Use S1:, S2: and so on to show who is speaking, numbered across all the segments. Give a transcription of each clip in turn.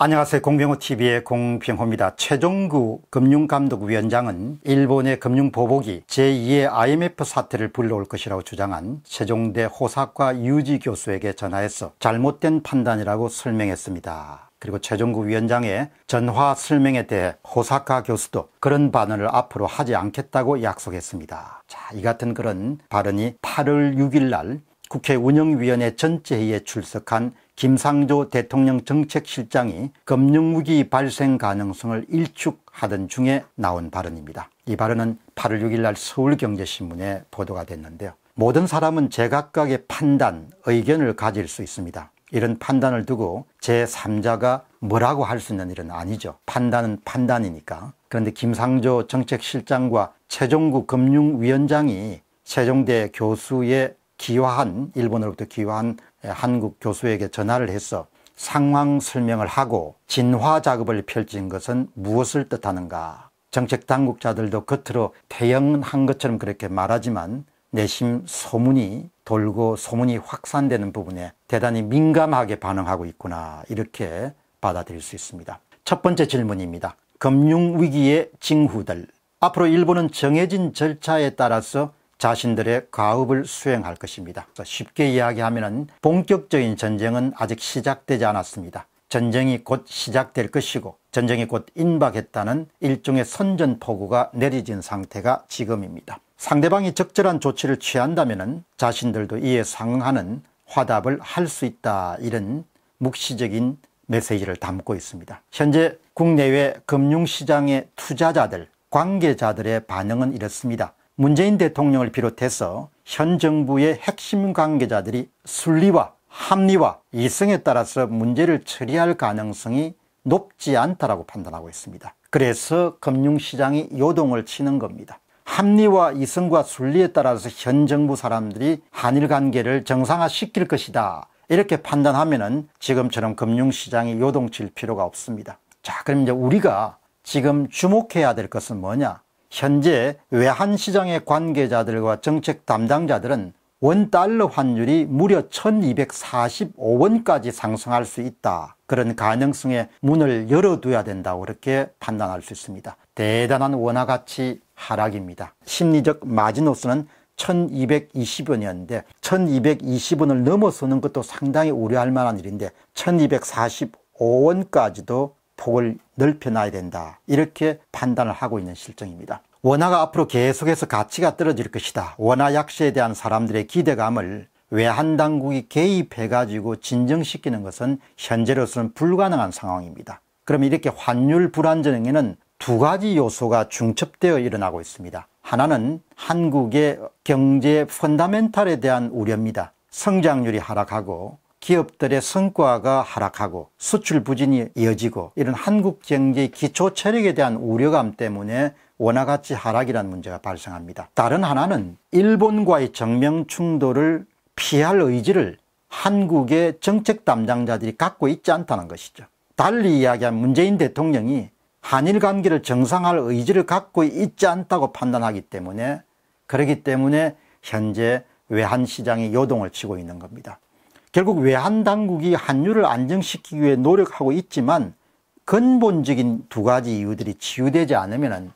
S1: 안녕하세요. 공병호TV의 공병호입니다. 최종구 금융감독위원장은 일본의 금융보복이 제2의 IMF 사태를 불러올 것이라고 주장한 세종대 호사과 유지 교수에게 전화해서 잘못된 판단이라고 설명했습니다. 그리고 최종구 위원장의 전화 설명에 대해 호사카 교수도 그런 반언을 앞으로 하지 않겠다고 약속했습니다. 자, 이 같은 그런 발언이 8월 6일 날 국회 운영위원회 전체회의에 출석한 김상조 대통령 정책실장이 금융위기 발생 가능성을 일축하던 중에 나온 발언입니다. 이 발언은 8월 6일 날 서울경제신문에 보도가 됐는데요. 모든 사람은 제각각의 판단, 의견을 가질 수 있습니다. 이런 판단을 두고 제3자가 뭐라고 할 수 있는 일은 아니죠. 판단은 판단이니까. 그런데 김상조 정책실장과 최종구 금융위원장이 세종대 교수의 기화한 일본으로부터 기화한 한국 교수에게 전화를 해서 상황 설명을 하고 진화 작업을 펼친 것은 무엇을 뜻하는가 정책 당국자들도 겉으로 대영한 것처럼 그렇게 말하지만 내심 소문이 돌고 소문이 확산되는 부분에 대단히 민감하게 반응하고 있구나 이렇게 받아들일 수 있습니다 첫 번째 질문입니다 금융위기의 징후들 앞으로 일본은 정해진 절차에 따라서 자신들의 가업을 수행할 것입니다. 쉽게 이야기하면 본격적인 전쟁은 아직 시작되지 않았습니다. 전쟁이 곧 시작될 것이고 전쟁이 곧 임박했다는 일종의 선전포고가 내려진 상태가 지금입니다. 상대방이 적절한 조치를 취한다면 자신들도 이에 상응하는 화답을 할 수 있다 이런 묵시적인 메시지를 담고 있습니다. 현재 국내외 금융시장의 투자자들, 관계자들의 반응은 이렇습니다. 문재인 대통령을 비롯해서 현 정부의 핵심 관계자들이 순리와 합리와 이성에 따라서 문제를 처리할 가능성이 높지 않다라고 판단하고 있습니다. 그래서 금융시장이 요동을 치는 겁니다. 합리와 이성과 순리에 따라서 현 정부 사람들이 한일 관계를 정상화시킬 것이다 이렇게 판단하면 은 지금처럼 금융시장이 요동칠 필요가 없습니다. 자 그럼 이제 우리가 지금 주목해야 될 것은 뭐냐 현재 외환시장의 관계자들과 정책 담당자들은 원달러 환율이 무려 1245원까지 상승할 수 있다. 그런 가능성에 문을 열어둬야 된다고 그렇게 판단할 수 있습니다. 대단한 원화 가치 하락입니다. 심리적 마지노선은 1220원이었는데 1220원을 넘어서는 것도 상당히 우려할 만한 일인데 1245원까지도 폭을 넓혀놔야 된다. 이렇게 판단을 하고 있는 실정입니다. 원화가 앞으로 계속해서 가치가 떨어질 것이다. 원화 약세에 대한 사람들의 기대감을 외환 당국이 개입해가지고 진정시키는 것은 현재로서는 불가능한 상황입니다. 그럼 이렇게 환율 불안정에는 두 가지 요소가 중첩되어 일어나고 있습니다. 하나는 한국의 경제 펀다멘탈에 대한 우려입니다. 성장률이 하락하고 기업들의 성과가 하락하고 수출 부진이 이어지고 이런 한국 경제의 기초 체력에 대한 우려감 때문에 원화 가치 하락이라는 문제가 발생합니다. 다른 하나는 일본과의 정명 충돌을 피할 의지를 한국의 정책 담당자들이 갖고 있지 않다는 것이죠. 달리 이야기한 문재인 대통령이 한일 관계를 정상화할 의지를 갖고 있지 않다고 판단하기 때문에 그렇기 때문에 현재 외환시장이 요동을 치고 있는 겁니다. 결국 외환 당국이 한율을 안정시키기 위해 노력하고 있지만 근본적인 두 가지 이유들이 치유되지 않으면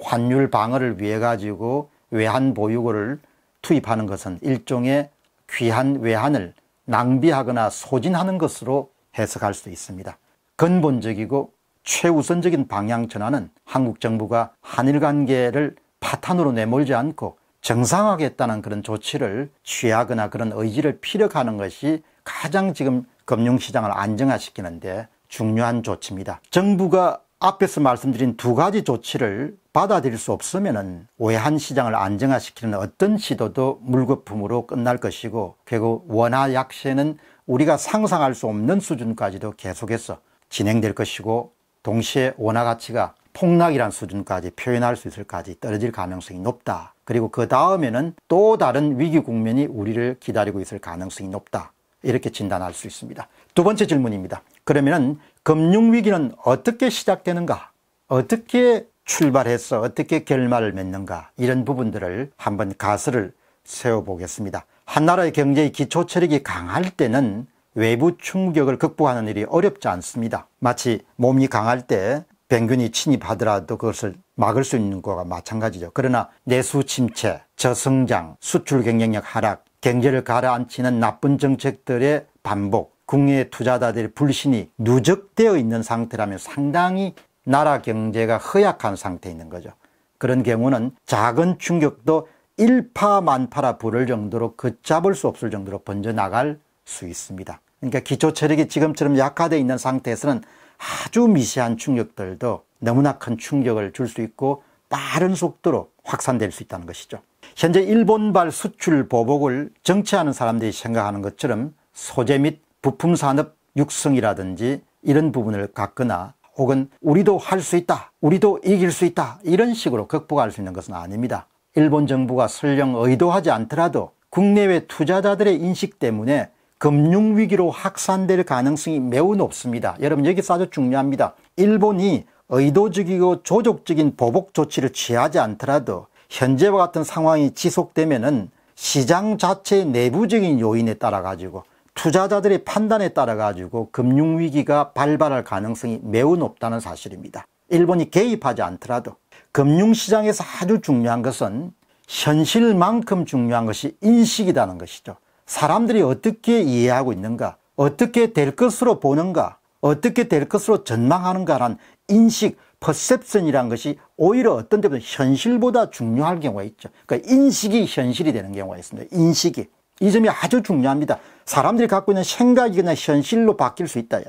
S1: 환율 방어를 위해 가지고 외환 보유고를 투입하는 것은 일종의 귀한 외환을 낭비하거나 소진하는 것으로 해석할 수 있습니다. 근본적이고 최우선적인 방향 전환은 한국 정부가 한일 관계를 파탄으로 내몰지 않고 정상화하겠다는 그런 조치를 취하거나 그런 의지를 피력하는 것이 가장 지금 금융시장을 안정화시키는데 중요한 조치입니다. 정부가 앞에서 말씀드린 두 가지 조치를 받아들일 수 없으면 오해한 시장을 안정화시키는 어떤 시도도 물거품으로 끝날 것이고 결국 원화 약세는 우리가 상상할 수 없는 수준까지도 계속해서 진행될 것이고 동시에 원화 가치가 폭락이란 수준까지 표현할 수 있을까지 떨어질 가능성이 높다 그리고 그 다음에는 또 다른 위기 국면이 우리를 기다리고 있을 가능성이 높다. 이렇게 진단할 수 있습니다. 두 번째 질문입니다. 그러면은 금융위기는 어떻게 시작되는가? 어떻게 출발해서 어떻게 결말을 맺는가? 이런 부분들을 한번 가설을 세워보겠습니다. 한 나라의 경제의 기초 체력이 강할 때는 외부 충격을 극복하는 일이 어렵지 않습니다. 마치 몸이 강할 때 병균이 침입하더라도 그것을 막을 수 있는 거와 마찬가지죠. 그러나 내수 침체, 저성장, 수출 경쟁력 하락, 경제를 가라앉히는 나쁜 정책들의 반복, 국내 투자자들의 불신이 누적되어 있는 상태라면 상당히 나라 경제가 허약한 상태에 있는 거죠. 그런 경우는 작은 충격도 일파만파라 부를 정도로 걷잡을 수 없을 정도로 번져나갈 수 있습니다. 그러니까 기초 체력이 지금처럼 약화되어 있는 상태에서는 아주 미세한 충격들도 너무나 큰 충격을 줄 수 있고 빠른 속도로 확산될 수 있다는 것이죠. 현재 일본발 수출 보복을 정치하는 사람들이 생각하는 것처럼 소재 및 부품 산업 육성이라든지 이런 부분을 갖거나 혹은 우리도 할 수 있다, 우리도 이길 수 있다 이런 식으로 극복할 수 있는 것은 아닙니다. 일본 정부가 설령 의도하지 않더라도 국내외 투자자들의 인식 때문에 금융위기로 확산될 가능성이 매우 높습니다. 여러분 여기서 아주 중요합니다. 일본이 의도적이고 조족적인 보복 조치를 취하지 않더라도 현재와 같은 상황이 지속되면 은 시장 자체의 내부적인 요인에 따라 가지고 투자자들의 판단에 따라 가지고 금융위기가 발발할 가능성이 매우 높다는 사실입니다. 일본이 개입하지 않더라도 금융시장에서 아주 중요한 것은 현실만큼 중요한 것이 인식이라는 것이죠. 사람들이 어떻게 이해하고 있는가, 어떻게 될 것으로 보는가, 어떻게 될 것으로 전망하는가란 인식, 퍼셉션이란 것이 오히려 어떤 때보다 현실보다 중요할 경우가 있죠. 그러니까 인식이 현실이 되는 경우가 있습니다. 인식이. 이 점이 아주 중요합니다. 사람들이 갖고 있는 생각이 그냥 현실로 바뀔 수 있다.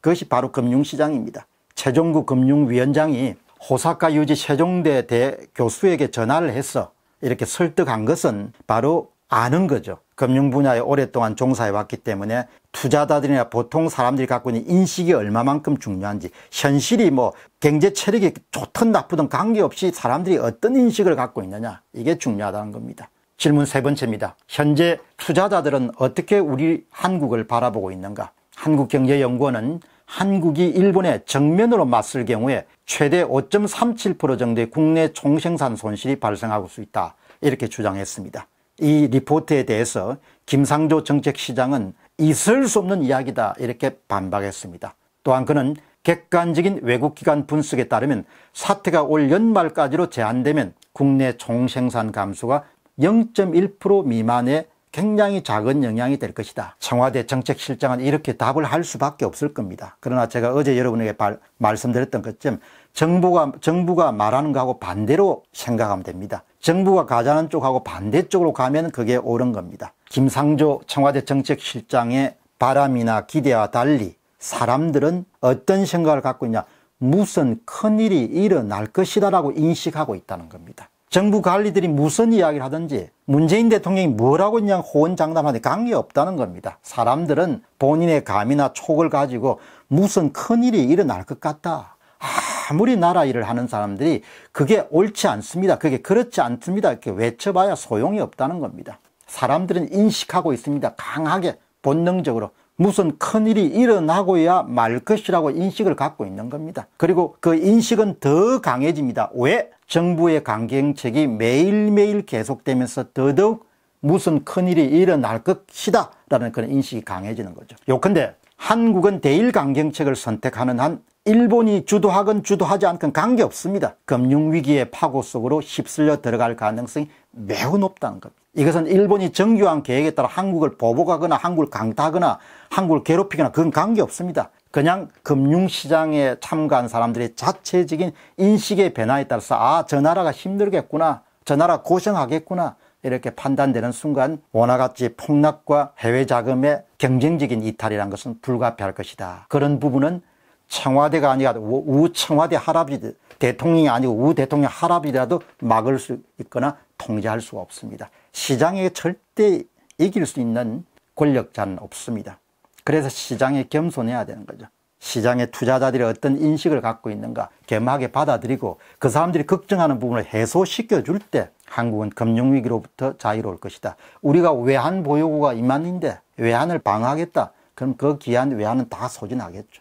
S1: 그것이 바로 금융시장입니다. 최종구 금융위원장이 호사카 유지 세종대 대교수에게 전화를 해서 이렇게 설득한 것은 바로 아는 거죠. 금융 분야에 오랫동안 종사해 왔기 때문에 투자자들이나 보통 사람들이 갖고 있는 인식이 얼마만큼 중요한지 현실이 뭐 경제 체력이 좋든 나쁘든 관계없이 사람들이 어떤 인식을 갖고 있느냐 이게 중요하다는 겁니다. 질문 세 번째입니다. 현재 투자자들은 어떻게 우리 한국을 바라보고 있는가? 한국경제연구원은 한국이 일본에 정면으로 맞설 경우에 최대 5.37% 정도의 국내 총생산 손실이 발생할 수 있다. 이렇게 주장했습니다. 이 리포트에 대해서 김상조 정책시장은 있을 수 없는 이야기다 이렇게 반박했습니다. 또한 그는 객관적인 외국기관 분석에 따르면 사태가 올 연말까지로 제한되면 국내 총생산 감소가 0.1% 미만의 굉장히 작은 영향이 될 것이다. 청와대 정책실장은 이렇게 답을 할 수밖에 없을 겁니다. 그러나 제가 어제 여러분에게 발, 말씀드렸던 것처럼 정부가, 정부가 말하는 거하고 반대로 생각하면 됩니다. 정부가 가자는 쪽하고 반대쪽으로 가면 그게 옳은 겁니다. 김상조 청와대 정책실장의 바람이나 기대와 달리 사람들은 어떤 생각을 갖고 있냐 무슨 큰일이 일어날 것이다 라고 인식하고 있다는 겁니다. 정부 관리들이 무슨 이야기를 하든지 문재인 대통령이 뭐라고 그냥 호언장담하는데 관계없다는 겁니다. 사람들은 본인의 감이나 촉을 가지고 무슨 큰일이 일어날 것 같다. 아, 아무리 나라 일을 하는 사람들이 그게 옳지 않습니다. 그게 그렇지 않습니다. 이렇게 외쳐봐야 소용이 없다는 겁니다. 사람들은 인식하고 있습니다. 강하게 본능적으로 무슨 큰일이 일어나고야 말 것이라고 인식을 갖고 있는 겁니다. 그리고 그 인식은 더 강해집니다. 왜? 정부의 강경책이 매일매일 계속되면서 더더욱 무슨 큰일이 일어날 것이다 라는 그런 인식이 강해지는 거죠. 요컨대 한국은 대일 강경책을 선택하는 한 일본이 주도하건 주도하지 않건 관계없습니다. 금융위기의 파고 속으로 휩쓸려 들어갈 가능성이 매우 높다는 겁니다. 이것은 일본이 정교한 계획에 따라 한국을 보복하거나 한국을 강타하거나 한국을 괴롭히거나 그건 관계없습니다. 그냥 금융시장에 참가한 사람들의 자체적인 인식의 변화에 따라서 아, 저 나라가 힘들겠구나. 저 나라 고생하겠구나. 이렇게 판단되는 순간 원화가치 폭락과 해외 자금의 경쟁적인 이탈이라는 것은 불가피할 것이다. 그런 부분은 청와대가 아니라 우청와대 할아버지 대통령이 아니고 우 대통령 할아버지라도 막을 수 있거나 통제할 수가 없습니다. 시장에 절대 이길 수 있는 권력자는 없습니다. 그래서 시장에 겸손해야 되는 거죠. 시장의 투자자들이 어떤 인식을 갖고 있는가 겸하게 받아들이고 그 사람들이 걱정하는 부분을 해소시켜 줄때 한국은 금융위기로부터 자유로울 것이다. 우리가 외환 보유고가 이만인데 외환을 방어하겠다. 그럼 그 기한 외환은 다 소진하겠죠.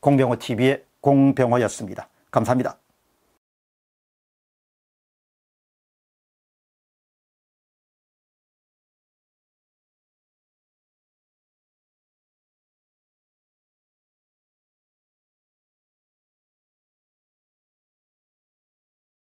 S1: 공병호 TV의 공병호였습니다. 감사합니다.